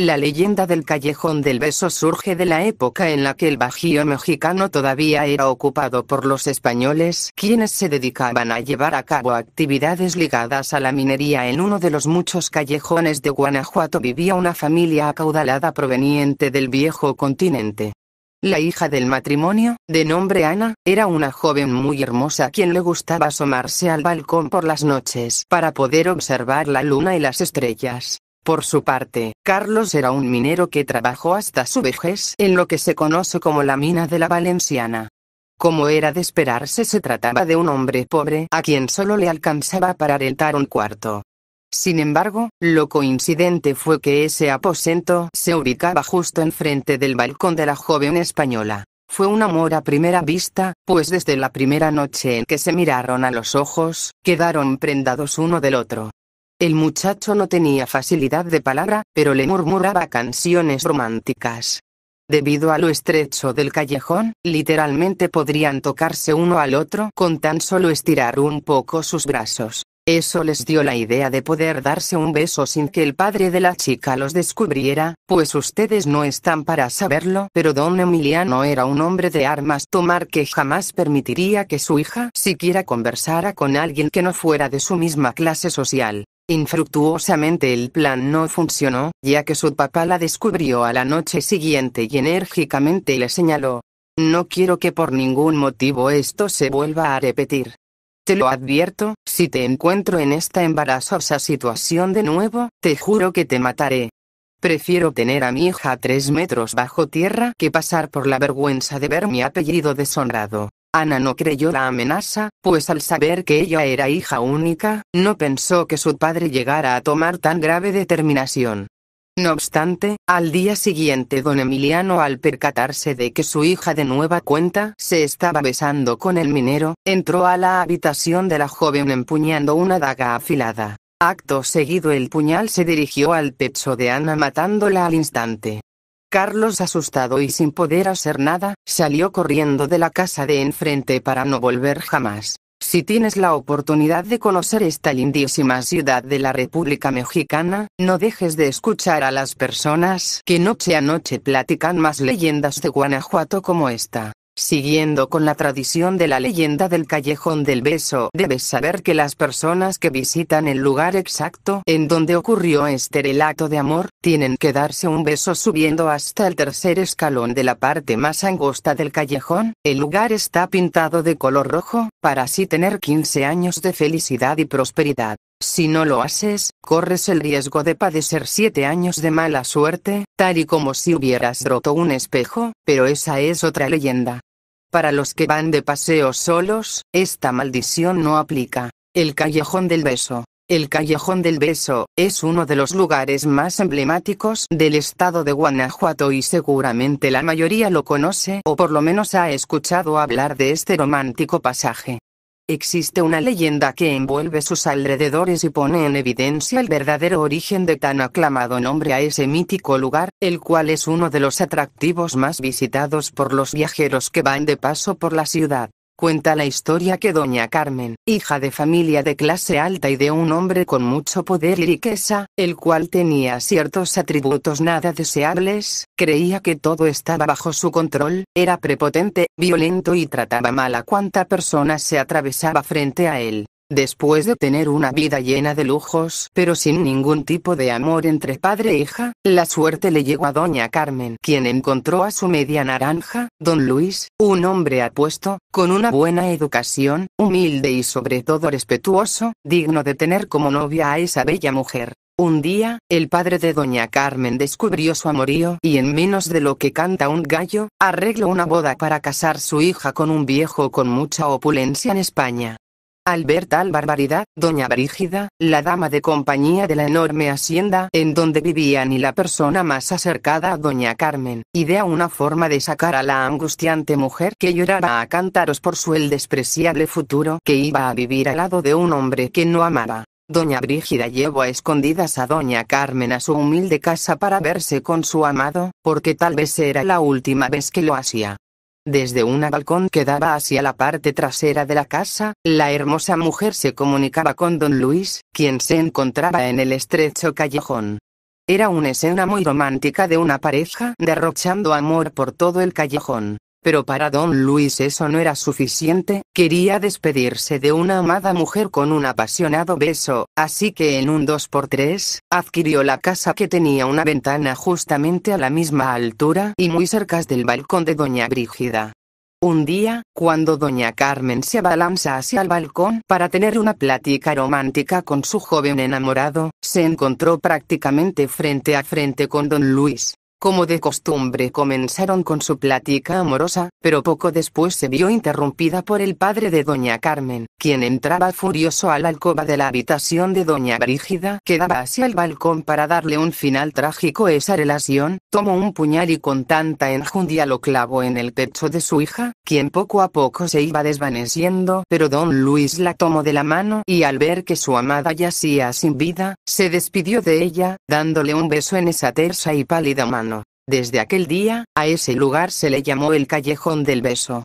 La leyenda del Callejón del Beso surge de la época en la que el Bajío mexicano todavía era ocupado por los españoles, quienes se dedicaban a llevar a cabo actividades ligadas a la minería. En uno de los muchos callejones de Guanajuato vivía una familia acaudalada proveniente del viejo continente. La hija del matrimonio, de nombre Ana, era una joven muy hermosa quien le gustaba asomarse al balcón por las noches para poder observar la luna y las estrellas. Por su parte, Carlos era un minero que trabajó hasta su vejez en lo que se conoce como la mina de la Valenciana. Como era de esperarse, se trataba de un hombre pobre a quien solo le alcanzaba para rentar un cuarto. Sin embargo, lo coincidente fue que ese aposento se ubicaba justo enfrente del balcón de la joven española. Fue un amor a primera vista, pues desde la primera noche en que se miraron a los ojos, quedaron prendados uno del otro. El muchacho no tenía facilidad de palabra, pero le murmuraba canciones románticas. Debido a lo estrecho del callejón, literalmente podrían tocarse uno al otro con tan solo estirar un poco sus brazos. Eso les dio la idea de poder darse un beso sin que el padre de la chica los descubriera, pues ustedes no están para saberlo, pero don Emiliano era un hombre de armas tomar que jamás permitiría que su hija siquiera conversara con alguien que no fuera de su misma clase social. Infructuosamente el plan no funcionó, ya que su papá la descubrió a la noche siguiente y enérgicamente le señaló. No quiero que por ningún motivo esto se vuelva a repetir. Te lo advierto, si te encuentro en esta embarazosa situación de nuevo, te juro que te mataré. Prefiero tener a mi hija tres metros bajo tierra que pasar por la vergüenza de ver mi apellido deshonrado. Ana no creyó la amenaza, pues al saber que ella era hija única, no pensó que su padre llegara a tomar tan grave determinación. No obstante, al día siguiente don Emiliano al percatarse de que su hija de nueva cuenta se estaba besando con el minero, entró a la habitación de la joven empuñando una daga afilada. Acto seguido el puñal se dirigió al pecho de Ana matándola al instante. Carlos asustado y sin poder hacer nada, salió corriendo de la casa de enfrente para no volver jamás. Si tienes la oportunidad de conocer esta lindísima ciudad de la República Mexicana, no dejes de escuchar a las personas que noche a noche platican más leyendas de Guanajuato como esta. Siguiendo con la tradición de la leyenda del callejón del beso, debes saber que las personas que visitan el lugar exacto en donde ocurrió este relato de amor, tienen que darse un beso subiendo hasta el tercer escalón de la parte más angosta del callejón. El lugar está pintado de color rojo, para así tener 15 años de felicidad y prosperidad. Si no lo haces, corres el riesgo de padecer 7 años de mala suerte, tal y como si hubieras roto un espejo, pero esa es otra leyenda. Para los que van de paseo solos, esta maldición no aplica. El Callejón del Beso. El Callejón del Beso es uno de los lugares más emblemáticos del estado de Guanajuato y seguramente la mayoría lo conoce o por lo menos ha escuchado hablar de este romántico pasaje. Existe una leyenda que envuelve sus alrededores y pone en evidencia el verdadero origen de tan aclamado nombre a ese mítico lugar, el cual es uno de los atractivos más visitados por los viajeros que van de paso por la ciudad. Cuenta la historia que doña Carmen, hija de familia de clase alta y de un hombre con mucho poder y riqueza, el cual tenía ciertos atributos nada deseables, creía que todo estaba bajo su control, era prepotente, violento y trataba mal a cuanta persona se atravesaba frente a él. Después de tener una vida llena de lujos, pero sin ningún tipo de amor entre padre e hija, la suerte le llegó a doña Carmen, quien encontró a su media naranja, don Luis, un hombre apuesto, con una buena educación, humilde y sobre todo respetuoso, digno de tener como novia a esa bella mujer. Un día, el padre de doña Carmen descubrió su amorío y en menos de lo que canta un gallo, arregló una boda para casar su hija con un viejo con mucha opulencia en España al ver tal barbaridad, doña Brígida, la dama de compañía de la enorme hacienda en donde vivían y la persona más acercada a doña Carmen, idea una forma de sacar a la angustiante mujer que lloraba a cántaros por su el despreciable futuro que iba a vivir al lado de un hombre que no amaba. Doña Brígida llevó a escondidas a Doña Carmen a su humilde casa para verse con su amado, porque tal vez era la última vez que lo hacía. Desde un balcón que daba hacia la parte trasera de la casa, la hermosa mujer se comunicaba con don Luis, quien se encontraba en el estrecho callejón. Era una escena muy romántica de una pareja derrochando amor por todo el callejón. Pero para don Luis eso no era suficiente, quería despedirse de una amada mujer con un apasionado beso, así que en un 2x3, adquirió la casa que tenía una ventana justamente a la misma altura y muy cerca del balcón de doña Brígida. Un día, cuando doña Carmen se abalanza hacia el balcón para tener una plática romántica con su joven enamorado, se encontró prácticamente frente a frente con don Luis. Como de costumbre comenzaron con su plática amorosa, pero poco después se vio interrumpida por el padre de doña Carmen, quien entraba furioso a la alcoba de la habitación de doña Brígida que daba hacia el balcón para darle un final trágico a esa relación, tomó un puñal y con tanta enjundia lo clavó en el pecho de su hija, quien poco a poco se iba desvaneciendo, pero don Luis la tomó de la mano y al ver que su amada yacía sin vida, se despidió de ella, dándole un beso en esa tersa y pálida mano. Desde aquel día, a ese lugar se le llamó el Callejón del Beso.